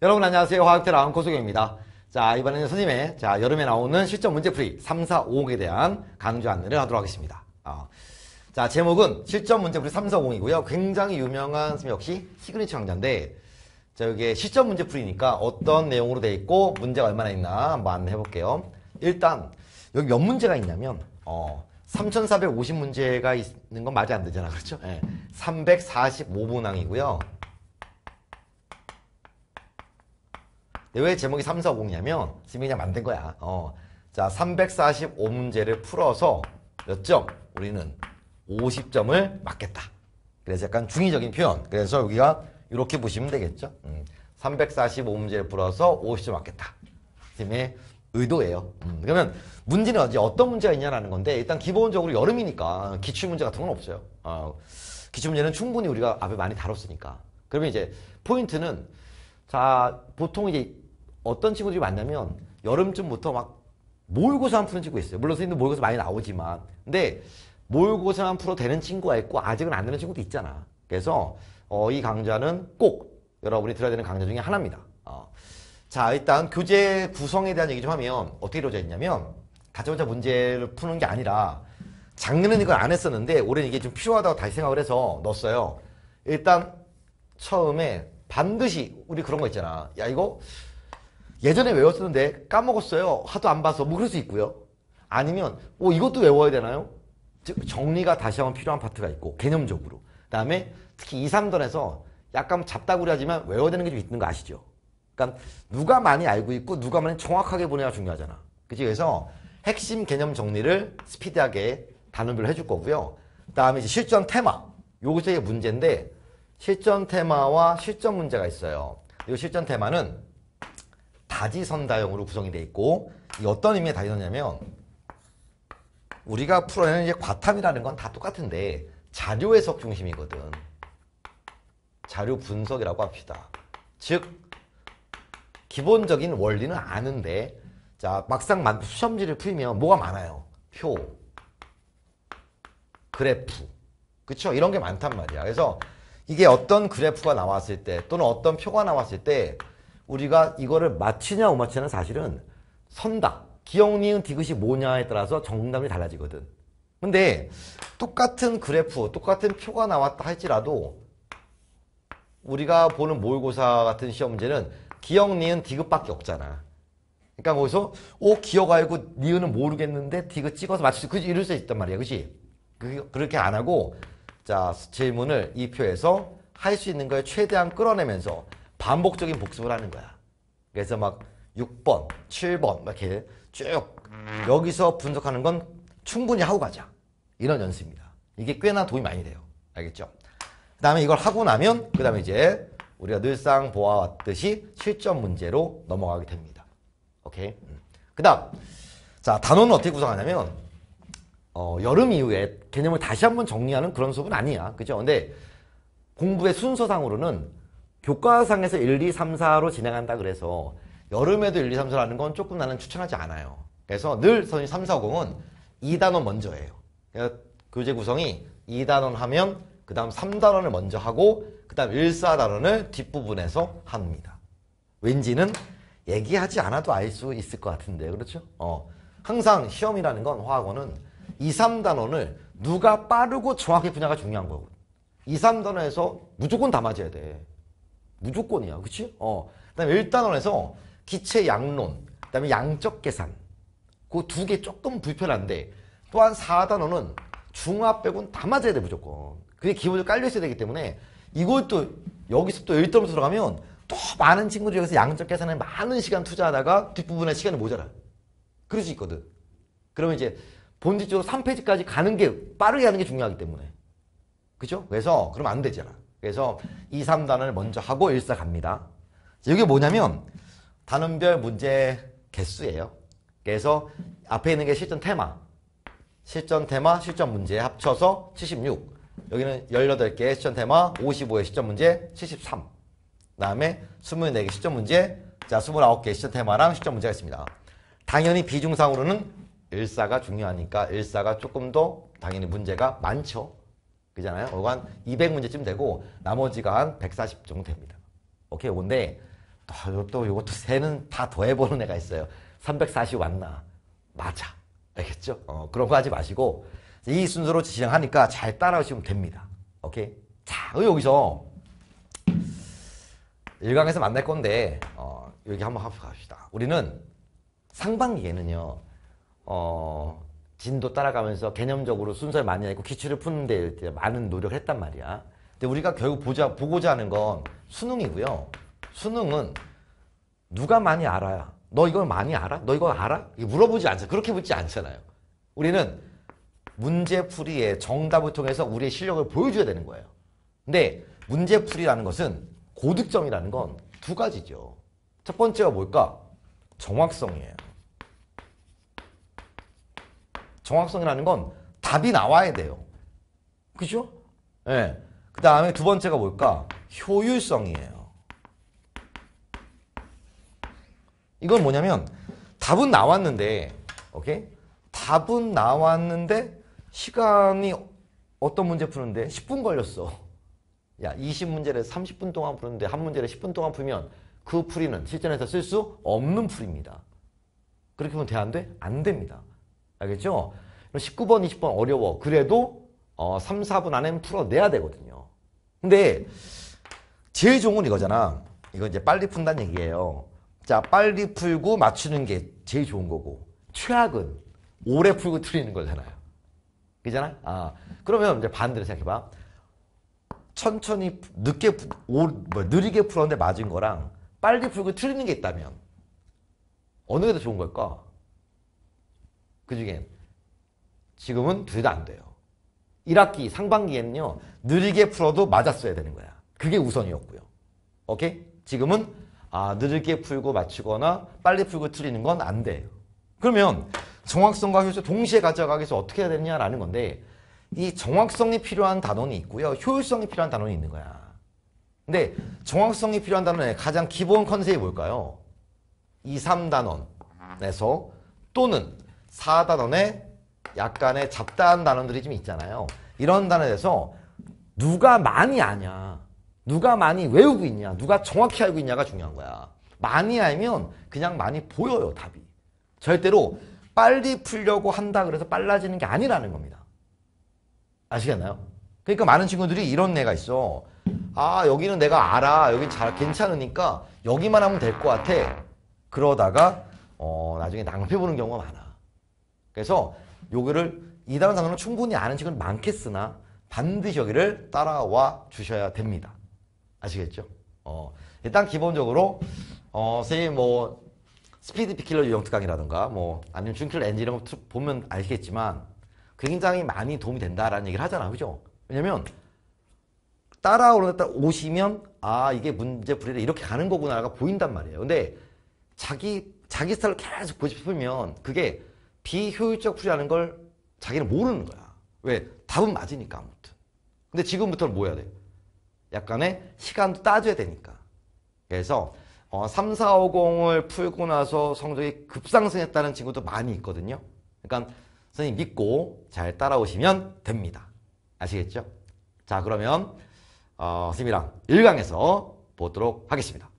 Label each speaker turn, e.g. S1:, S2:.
S1: 여러분 안녕하세요. 화학테라 안코소경입니다. 자, 이번에는 선생님의 자, 여름에 나오는 실전 문제 풀이 3, 4, 5에 대한 강조 안내를 하도록 하겠습니다. 어. 자, 제목은 실전 문제 풀이 3, 4, 5이고요. 굉장히 유명한 선생님 역시 시그니처 강좌인데 자, 이게 실전 문제 풀이니까 어떤 내용으로 돼 있고 문제가 얼마나 있나 한번 안내해 볼게요. 일단 여기 몇 문제가 있냐면 어, 3450문제가 있는 건 말이 안 되잖아. 그렇죠? 네. 예. 345문항이고요. 왜 제목이 삼 3, 공이냐면 지금 그냥 만든 거야. 어. 자, 345문제를 풀어서 몇 점? 우리는 50점을 맞겠다. 그래서 약간 중의적인 표현. 그래서 여기가 이렇게 보시면 되겠죠. 음, 345문제를 풀어서 50점 맞겠다. 팀의 의도예요. 음, 그러면 문제는 어디 어떤 문제가 있냐라는 건데 일단 기본적으로 여름이니까 기출문제 같은 건 없어요. 어, 기출문제는 충분히 우리가 앞에 많이 다뤘으니까. 그러면 이제 포인트는 자 보통 이제 어떤 친구들이 만나면 여름쯤부터 막 모의고사 한푼는 찍고 있어요. 물론 선생님도 모의고사 많이 나오지만 근데 모의고사만 풀어 되는 친구가 있고 아직은 안 되는 친구도 있잖아. 그래서 어, 이 강좌는 꼭 여러분이 들어야 되는 강좌 중에 하나입니다. 어. 자 일단 교재 구성에 대한 얘기 좀 하면 어떻게 이루어져 있냐면 가짜고짜 문제를 푸는 게 아니라 작년에는 이걸 안 했었는데 올해는 이게 좀 필요하다고 다시 생각을 해서 넣었어요. 일단 처음에 반드시 우리 그런 거 있잖아. 야 이거 예전에 외웠었는데 까먹었어요. 하도 안 봐서 뭐 그럴 수 있고요. 아니면 어 이것도 외워야 되나요? 즉 정리가 다시 한번 필요한 파트가 있고 개념적으로 그 다음에 특히 2, 3단에서 약간 잡다구리 하지만 외워야 되는 게 좀 있는 거 아시죠? 그러니까 누가 많이 알고 있고 누가 많이 정확하게 보내야 중요하잖아. 그치? 그래서 핵심 개념 정리를 스피드하게 단원별로 해줄 거고요. 그 다음에 이제 실전 테마. 요것의 문제인데 실전 테마와 실전 문제가 있어요. 이 실전 테마는 다지선다형으로 구성이 되어 있고 이 어떤 의미의 다지선냐면 우리가 풀어내는 이제 과탐이라는 건 다 똑같은데 자료 해석 중심이거든. 자료 분석이라고 합시다. 즉 기본적인 원리는 아는데 자 막상 수험지를 풀면 뭐가 많아요? 표, 그래프, 그쵸? 이런 게 많단 말이야. 그래서 이게 어떤 그래프가 나왔을 때 또는 어떤 표가 나왔을 때 우리가 이거를 맞히냐 못 맞히냐는 사실은 선다. 기억, 니은, 디귿이 뭐냐에 따라서 정답이 달라지거든. 근데 똑같은 그래프, 똑같은 표가 나왔다 할지라도 우리가 보는 모의고사 같은 시험 문제는 기억, 니은, 디귿밖에 없잖아. 그러니까 거기서 오 기억 알고 니은은 모르겠는데 디귿 찍어서 맞출 수, 그 이럴 수 있단 말이야, 그지 그, 그렇게 안 하고 자 질문을 이 표에서 할 수 있는 거에 최대한 끌어내면서 반복적인 복습을 하는 거야. 그래서 막 6번, 7번 이렇게 쭉 여기서 분석하는 건 충분히 하고 가자. 이런 연습입니다. 이게 꽤나 도움이 많이 돼요. 알겠죠? 그 다음에 이걸 하고 나면 그 다음에 이제 우리가 늘상 보아왔듯이 실전 문제로 넘어가게 됩니다. 오케이? 음. 그 다음 자단원는 어떻게 구성하냐면 어, 여름 이후에 개념을 다시 한번 정리하는 그런 수업은 아니야. 그죠? 근데 공부의 순서상으로는 교과상에서 1, 2, 3, 4로 진행한다 그래서 여름에도 1, 2, 3, 4라는 건 조금 나는 추천하지 않아요. 그래서 늘 선생님 3, 4, 5은 2단원 먼저 해요. 그러니까 교재 구성이 2단원 하면 그 다음 3단원을 먼저 하고 그 다음 1, 4단원을 뒷부분에서 합니다. 왠지는 얘기하지 않아도 알 수 있을 것 같은데 그렇죠? 어, 항상 시험이라는 건 화학원은 2, 3단원을 누가 빠르고 정확히 분야가 중요한 거고 2, 3단원에서 무조건 다 맞아야 돼. 무조건이야. 그치? 어. 그 다음에 1단원에서 기체 양론, 그 다음에 양적 계산. 그 두 개 조금 불편한데 또한 4단원은 중화 빼곤 다 맞아야 돼 무조건. 그게 기본적으로 깔려있어야 되기 때문에 이것도 여기서 또 1단원으로 들어가면 또 많은 친구들이 여기서 양적 계산에 많은 시간 투자하다가 뒷부분에 시간이 모자라. 그럴 수 있거든. 그러면 이제 본질적으로 3페이지까지 가는 게 빠르게 하는 게 중요하기 때문에. 그죠? 그래서 그럼 안 되잖아. 그래서 2, 3단을 먼저 하고 1, 사 갑니다. 이게 뭐냐면 단원별 문제 개수예요. 그래서 앞에 있는 게 실전 테마, 실전 테마, 실전 문제 합쳐서 76. 여기는 18개의 실전 테마, 55의 실전 문제, 73. 그 다음에 24개 실전 문제, 자 29개의 실전 테마랑 실전 문제가 있습니다. 당연히 비중상으로는 1사가 중요하니까 1사가 조금 더 당연히 문제가 많죠. 그잖아요. 그거 어, 한 200문제쯤 되고 나머지가 한 140 정도 됩니다. 오케이, 근데 또, 또 이것도 세는 다 더해보는 애가 있어요. 340 왔나? 맞아. 알겠죠? 어, 그런 거 하지 마시고 이 순서로 진행하니까 잘 따라오시면 됩니다. 오케이? 자, 여기서 일강에서 만날 건데 어, 여기 한번 합시다. 우리는 상반기에는요. 어, 진도 따라가면서 개념적으로 순서를 많이 내고 기출을 푸는 데 많은 노력을 했단 말이야. 근데 우리가 결국 보자, 보고자 하는 건 수능이고요. 수능은 누가 많이 알아야 너 이걸 많이 알아? 너 이거 알아? 물어보지 않잖아. 그렇게 묻지 않잖아요. 우리는 문제풀이의 정답을 통해서 우리의 실력을 보여줘야 되는 거예요. 근데 문제풀이라는 것은 고득점이라는 건 두 가지죠. 첫 번째가 뭘까? 정확성이에요. 정확성이라는 건 답이 나와야 돼요. 그죠? 예. 네. 그 다음에 두 번째가 뭘까? 효율성이에요. 이건 뭐냐면 답은 나왔는데 오케이? 답은 나왔는데 시간이 어떤 문제 푸는데 10분 걸렸어. 야 20문제를 30분 동안 푸는데 한 문제를 10분 동안 풀면 그 풀이는 실전에서 쓸 수 없는 풀입니다. 그렇게 보면 돼? 안 돼? 안 됩니다. 알겠죠? 19번, 20번 어려워. 그래도 어, 3, 4분 안에는 풀어내야 되거든요. 근데 제일 좋은 건 이거잖아. 이건 이제 빨리 푼다는 얘기예요. 자, 빨리 풀고 맞추는 게 제일 좋은 거고 최악은 오래 풀고 틀리는 거잖아요. 그잖아? 아, 그러면 이제 반대로 생각해봐. 천천히 늦게 오, 뭐, 느리게 풀었는데 맞은 거랑 빨리 풀고 틀리는 게 있다면 어느 게 더 좋은 걸까? 그중에 지금은 둘 다 안 돼요. 1학기 상반기에는요. 느리게 풀어도 맞았어야 되는 거야. 그게 우선이었고요. 오케이? 지금은 아 느리게 풀고 맞추거나 빨리 풀고 틀리는 건 안 돼요. 그러면 정확성과 효율성 동시에 가져가기 위해서 어떻게 해야 되느냐라는 건데 이 정확성이 필요한 단원이 있고요. 효율성이 필요한 단원이 있는 거야. 근데 정확성이 필요한 단원의 가장 기본 컨셉이 뭘까요? 2, 3단원에서 또는 사단원에 약간의 잡다한 단원들이좀 있잖아요. 이런 단어에서 누가 많이 아냐, 누가 많이 외우고 있냐, 누가 정확히 알고 있냐가 중요한 거야. 많이 알면 그냥 많이 보여요, 답이. 절대로 빨리 풀려고 한다 그래서 빨라지는 게 아니라는 겁니다. 아시겠나요? 그러니까 많은 친구들이 이런 애가 있어. 아 여기는 내가 알아. 여기 잘 괜찮으니까 여기만 하면 될 것 같아. 그러다가 어 나중에 낭패 보는 경우가 많아. 그래서 요거를 이단 상으로 충분히 아는 친구는 많겠으나 반드시 여기를 따라와 주셔야 됩니다. 아시겠죠? 어, 일단 기본적으로 어, 선생님 뭐 스피드 피킬러 유형 특강이라든가 뭐 아니면 중킬 러 엔진 이런 거 보면 알겠지만 굉장히 많이 도움이 된다라는 얘기를 하잖아. 그죠? 왜냐면 따라오는 데따 오시면 아 이게 문제 풀이래 이렇게 가는 거구나가 보인단 말이에요. 근데 자기 자기 스타일을 계속 보고 싶으면 그게 비효율적 풀이라는 걸 자기는 모르는 거야. 왜? 답은 맞으니까 아무튼. 근데 지금부터는 뭐 해야 돼 약간의 시간도 따져야 되니까. 그래서 어, 3, 4, 5, 0을 풀고 나서 성적이 급상승했다는 친구도 많이 있거든요. 그러니까 선생님 믿고 잘 따라오시면 됩니다. 아시겠죠? 자 그러면 어, 선생님이랑 1강에서 보도록 하겠습니다.